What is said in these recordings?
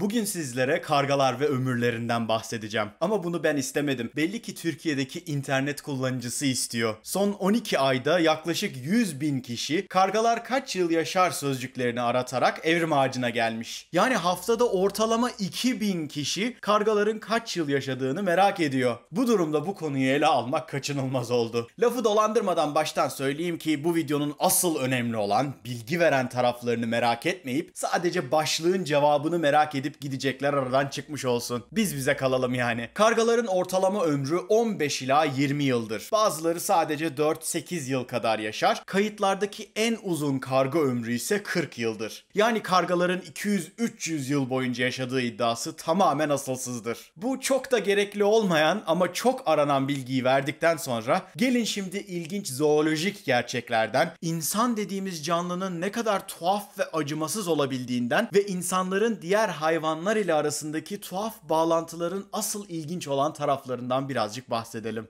Bugün sizlere kargalar ve ömürlerinden bahsedeceğim. Ama bunu ben istemedim. Belli ki Türkiye'deki internet kullanıcısı istiyor. Son 12 ayda yaklaşık 100 bin kişi kargalar kaç yıl yaşar sözcüklerini aratarak evrim ağacına gelmiş. Yani haftada ortalama 2000 kişi kargaların kaç yıl yaşadığını merak ediyor. Bu durumda bu konuyu ele almak kaçınılmaz oldu. Lafı dolandırmadan baştan söyleyeyim ki bu videonun asıl önemli olan bilgi veren taraflarını merak etmeyip sadece başlığın cevabını merak edip gidip gidecekler aradan çıkmış olsun. Biz bize kalalım yani. Kargaların ortalama ömrü 15 ila 20 yıldır. Bazıları sadece 4-8 yıl kadar yaşar. Kayıtlardaki en uzun karga ömrü ise 40 yıldır. Yani kargaların 200-300 yıl boyunca yaşadığı iddiası tamamen asılsızdır. Bu çok da gerekli olmayan ama çok aranan bilgiyi verdikten sonra gelin şimdi ilginç zoolojik gerçeklerden, insan dediğimiz canlının ne kadar tuhaf ve acımasız olabildiğinden ve insanların diğer hayvanlarla hayvanlar ile arasındaki tuhaf bağlantıların asıl ilginç olan taraflarından birazcık bahsedelim.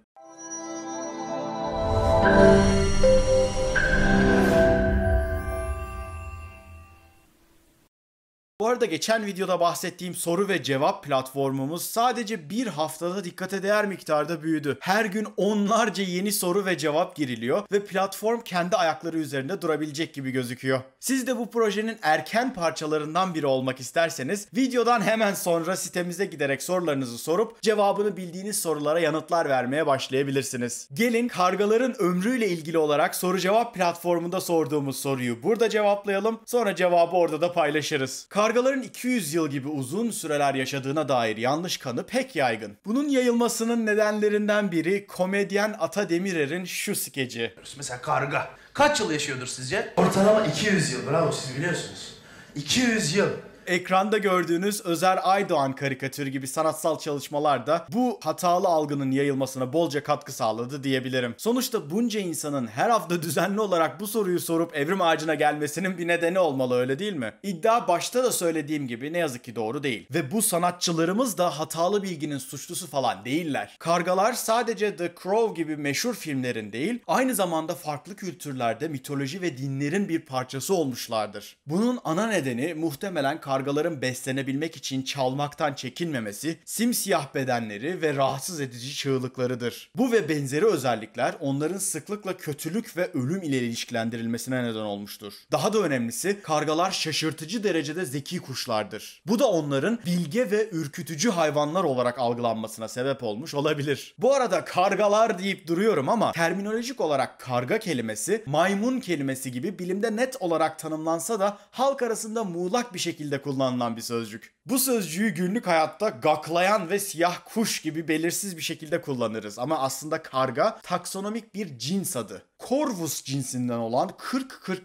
arada geçen videoda bahsettiğim soru ve cevap platformumuz sadece bir haftada dikkate değer miktarda büyüdü. Her gün onlarca yeni soru ve cevap giriliyor ve platform kendi ayakları üzerinde durabilecek gibi gözüküyor. Siz de bu projenin erken parçalarından biri olmak isterseniz videodan hemen sonra sitemize giderek sorularınızı sorup cevabını bildiğiniz sorulara yanıtlar vermeye başlayabilirsiniz. Gelin kargaların ömrüyle ilgili olarak soru cevap platformunda sorduğumuz soruyu burada cevaplayalım sonra cevabı orada da paylaşırız. Kargaların insanların 200 yıl gibi uzun süreler yaşadığına dair yanlış kanı pek yaygın. Bunun yayılmasının nedenlerinden biri komedyen Ata Demirer'in şu skeci. Mesela karga. Kaç yıl yaşıyordur sizce? Ortalama 200 yıl. Bravo siz biliyorsunuz. 200 yıl ekranda gördüğünüz Özer Aydoğan karikatürü gibi sanatsal çalışmalar da bu hatalı algının yayılmasına bolca katkı sağladı diyebilirim. Sonuçta bunca insanın her hafta düzenli olarak bu soruyu sorup evrim ağacına gelmesinin bir nedeni olmalı öyle değil mi? İddia başta da söylediğim gibi ne yazık ki doğru değil. Ve bu sanatçılarımız da hatalı bilginin suçlusu falan değiller. Kargalar sadece The Crow gibi meşhur filmlerin değil, aynı zamanda farklı kültürlerde mitoloji ve dinlerin bir parçası olmuşlardır. Bunun ana nedeni muhtemelen kargalar kargaların beslenebilmek için çalmaktan çekinmemesi, simsiyah bedenleri ve rahatsız edici çığlıklarıdır. Bu ve benzeri özellikler onların sıklıkla kötülük ve ölüm ile ilişkilendirilmesine neden olmuştur. Daha da önemlisi kargalar şaşırtıcı derecede zeki kuşlardır. Bu da onların bilge ve ürkütücü hayvanlar olarak algılanmasına sebep olmuş olabilir. Bu arada kargalar deyip duruyorum ama terminolojik olarak karga kelimesi maymun kelimesi gibi bilimde net olarak tanımlansa da halk arasında muğlak bir şekilde kullanılan bir sözcük. Bu sözcüğü günlük hayatta gaklayan ve siyah kuş gibi belirsiz bir şekilde kullanırız ama aslında karga taksonomik bir cins adı. Corvus cinsinden olan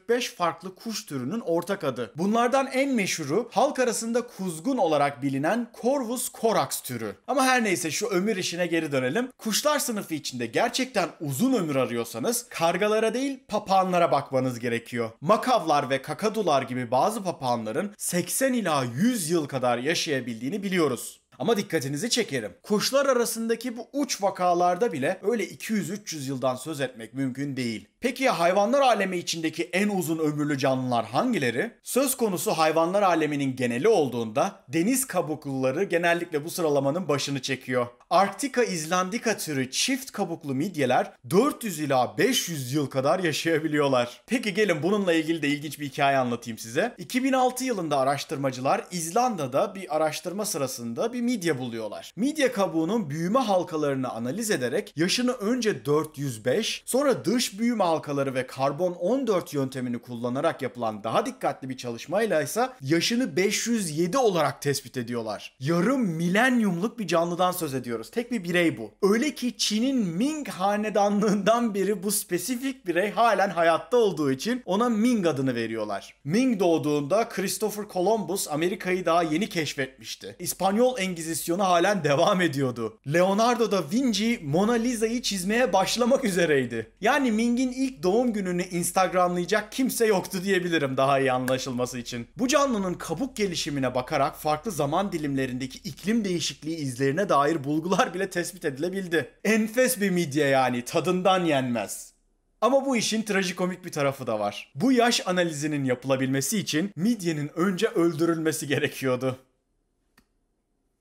40-45 farklı kuş türünün ortak adı. Bunlardan en meşhuru halk arasında kuzgun olarak bilinen Corvus corax türü. Ama her neyse şu ömür işine geri dönelim. Kuşlar sınıfı içinde gerçekten uzun ömür arıyorsanız kargalara değil papağanlara bakmanız gerekiyor. Makavlar ve kakadular gibi bazı papağanların 80 ila 100 yıl kadar kadar yaşayabildiğini biliyoruz. Ama dikkatinizi çekerim. Kuşlar arasındaki bu uç vakalarda bile öyle 200-300 yıldan söz etmek mümkün değil. Peki ya hayvanlar alemi içindeki en uzun ömürlü canlılar hangileri? Söz konusu hayvanlar aleminin geneli olduğunda deniz kabukluları genellikle bu sıralamanın başını çekiyor. Arktika İzlandika türü çift kabuklu midyeler 400 ila 500 yıl kadar yaşayabiliyorlar. Peki gelin bununla ilgili de ilginç bir hikaye anlatayım size. 2006 yılında araştırmacılar İzlanda'da bir araştırma sırasında bir midye buluyorlar. Midye kabuğunun büyüme halkalarını analiz ederek yaşını önce 405, sonra dış büyüme halkaları ve karbon 14 yöntemini kullanarak yapılan daha dikkatli bir çalışmayla ise yaşını 507 olarak tespit ediyorlar. Yarım milenyumluk bir canlıdan söz ediyoruz. Tek bir birey bu. Öyle ki Çin'in Ming hanedanlığından beri bu spesifik birey halen hayatta olduğu için ona Ming adını veriyorlar. Ming doğduğunda Christopher Columbus Amerika'yı daha yeni keşfetmişti. İspanyol Engizisyonu halen devam ediyordu. Leonardo da Vinci Mona Lisa'yı çizmeye başlamak üzereydi. Yani Ming'in ilk doğum gününü Instagramlayacak kimse yoktu diyebilirim daha iyi anlaşılması için. Bu canlının kabuk gelişimine bakarak farklı zaman dilimlerindeki iklim değişikliği izlerine dair bulgular bile tespit edilebildi. Enfes bir midye yani tadından yenmez. Ama bu işin trajikomik bir tarafı da var. Bu yaş analizinin yapılabilmesi için midyenin önce öldürülmesi gerekiyordu.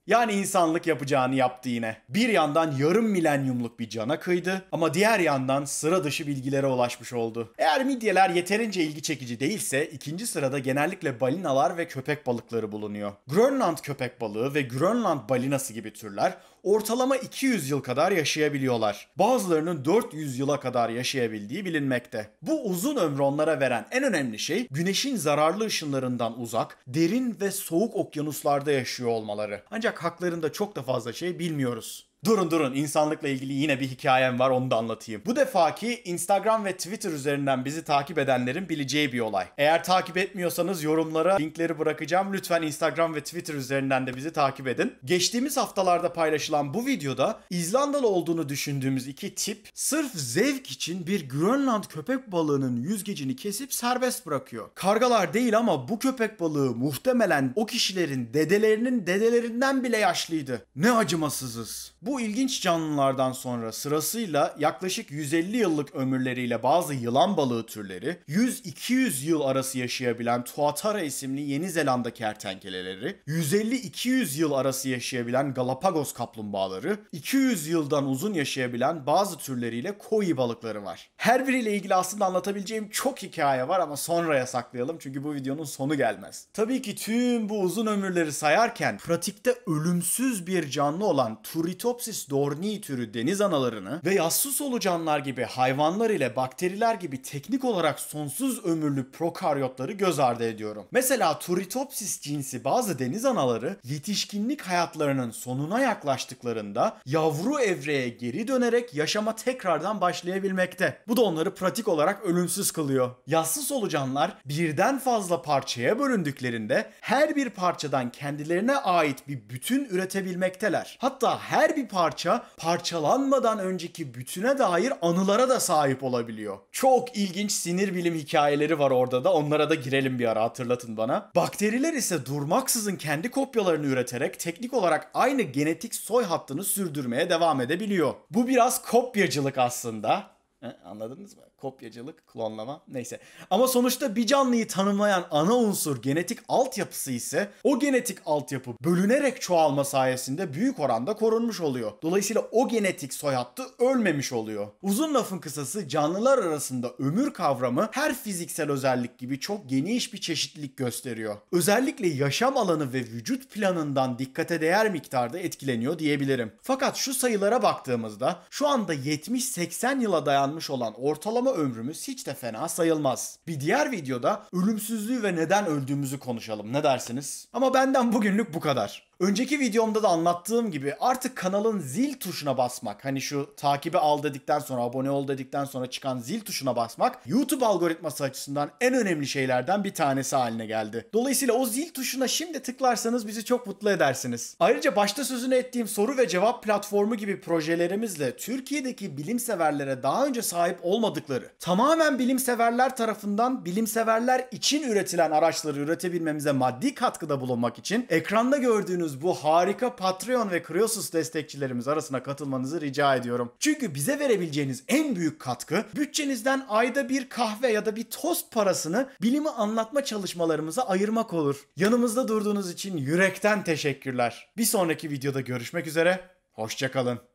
Yani insanlık yapacağını yaptı yine. Bir yandan yarım milenyumluk bir cana kıydı ama diğer yandan sıra dışı bilgilere ulaşmış oldu. Eğer midyeler yeterince ilgi çekici değilse ikinci sırada genellikle balinalar ve köpek balıkları bulunuyor. Grönland köpek balığı ve Grönland balinası gibi türler ortalama 200 yıl kadar yaşayabiliyorlar. Bazılarının 400 yıla kadar yaşayabildiği bilinmekte. Bu uzun ömrü onlara veren en önemli şey güneşin zararlı ışınlarından uzak, derin ve soğuk okyanuslarda yaşıyor olmaları. Ancak ancak haklarında çok da fazla şey bilmiyoruz. Durun durun insanlıkla ilgili yine bir hikayem var onu da anlatayım. Bu defaki Instagram ve Twitter üzerinden bizi takip edenlerin bileceği bir olay. Eğer takip etmiyorsanız yorumlara linkleri bırakacağım. Lütfen Instagram ve Twitter üzerinden de bizi takip edin. Geçtiğimiz haftalarda paylaşılan bu videoda İzlandalı olduğunu düşündüğümüz iki tip sırf zevk için bir Grönland köpek balığının yüzgecini kesip serbest bırakıyor. Kargalar değil ama bu köpek balığı muhtemelen o kişilerin dedelerinin dedelerinden bile yaşlıydı. Ne acımasızız. Bu bu ilginç canlılardan sonra sırasıyla yaklaşık 150 yıllık ömürleriyle bazı yılan balığı türleri, 100-200 yıl arası yaşayabilen Tuatara isimli Yeni Zelanda kertenkeleleri, 150-200 yıl arası yaşayabilen Galapagos kaplumbağaları, 200 yıldan uzun yaşayabilen bazı türleriyle koi balıkları var. Her biriyle ilgili aslında anlatabileceğim çok hikaye var ama sonraya saklayalım çünkü bu videonun sonu gelmez. Tabii ki tüm bu uzun ömürleri sayarken pratikte ölümsüz bir canlı olan Turitops Lepidopsis dorni türü deniz analarını ve yassı solucanlar gibi hayvanlar ile bakteriler gibi teknik olarak sonsuz ömürlü prokaryotları göz ardı ediyorum. Mesela Turritopsis cinsi bazı deniz anaları yetişkinlik hayatlarının sonuna yaklaştıklarında yavru evreye geri dönerek yaşama tekrardan başlayabilmekte. Bu da onları pratik olarak ölümsüz kılıyor. Yassı solucanlar birden fazla parçaya bölündüklerinde her bir parçadan kendilerine ait bir bütün üretebilmekteler. Hatta her bir parça parçalanmadan önceki bütüne dair anılara da sahip olabiliyor. Çok ilginç sinir bilim hikayeleri var orada da onlara da girelim bir ara hatırlatın bana. Bakteriler ise durmaksızın kendi kopyalarını üreterek teknik olarak aynı genetik soy hattını sürdürmeye devam edebiliyor. Bu biraz kopyacılık aslında. He, anladınız mı? kopyacılık, klonlama neyse. Ama sonuçta bir canlıyı tanımlayan ana unsur genetik altyapısı ise o genetik altyapı bölünerek çoğalma sayesinde büyük oranda korunmuş oluyor. Dolayısıyla o genetik soy hattı ölmemiş oluyor. Uzun lafın kısası canlılar arasında ömür kavramı her fiziksel özellik gibi çok geniş bir çeşitlilik gösteriyor. Özellikle yaşam alanı ve vücut planından dikkate değer miktarda etkileniyor diyebilirim. Fakat şu sayılara baktığımızda şu anda 70-80 yıla dayanmış olan ortalama ömrümüz hiç de fena sayılmaz. Bir diğer videoda ölümsüzlüğü ve neden öldüğümüzü konuşalım ne dersiniz? Ama benden bugünlük bu kadar. Önceki videomda da anlattığım gibi artık kanalın zil tuşuna basmak hani şu takibi al dedikten sonra abone ol dedikten sonra çıkan zil tuşuna basmak YouTube algoritması açısından en önemli şeylerden bir tanesi haline geldi. Dolayısıyla o zil tuşuna şimdi tıklarsanız bizi çok mutlu edersiniz. Ayrıca başta sözünü ettiğim soru ve cevap platformu gibi projelerimizle Türkiye'deki bilimseverlere daha önce sahip olmadıkları tamamen bilimseverler tarafından bilimseverler için üretilen araçları üretebilmemize maddi katkıda bulunmak için ekranda gördüğünüz gördüğünüz bu harika Patreon ve Kriosus destekçilerimiz arasına katılmanızı rica ediyorum. Çünkü bize verebileceğiniz en büyük katkı bütçenizden ayda bir kahve ya da bir tost parasını bilimi anlatma çalışmalarımıza ayırmak olur. Yanımızda durduğunuz için yürekten teşekkürler. Bir sonraki videoda görüşmek üzere. Hoşçakalın.